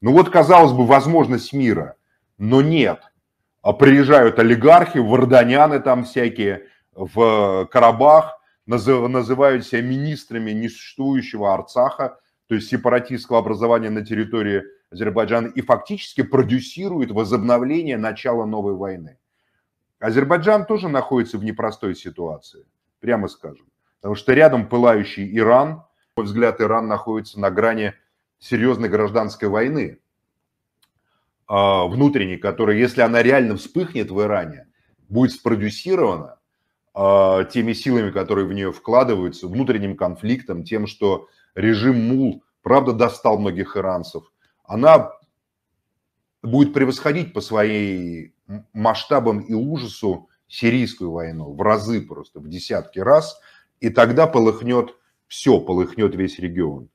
Ну вот, казалось бы, возможность мира, но нет. А приезжают олигархи, варданяны там всякие в э, Карабах, называют себя министрами несуществующего Арцаха, то есть сепаратистского образования на территории Азербайджана, и фактически продюсируют возобновление начала новой войны. Азербайджан тоже находится в непростой ситуации, прямо скажем. Потому что рядом пылающий Иран, на мой взгляд, Иран находится на грани серьезной гражданской войны а, внутренней, которая, если она реально вспыхнет в Иране, будет спродюсирована а, теми силами, которые в нее вкладываются, внутренним конфликтом, тем, что режим Мул, правда, достал многих иранцев, она будет превосходить по своей масштабам и ужасу сирийскую войну в разы просто, в десятки раз, и тогда полыхнет все, полыхнет весь регион.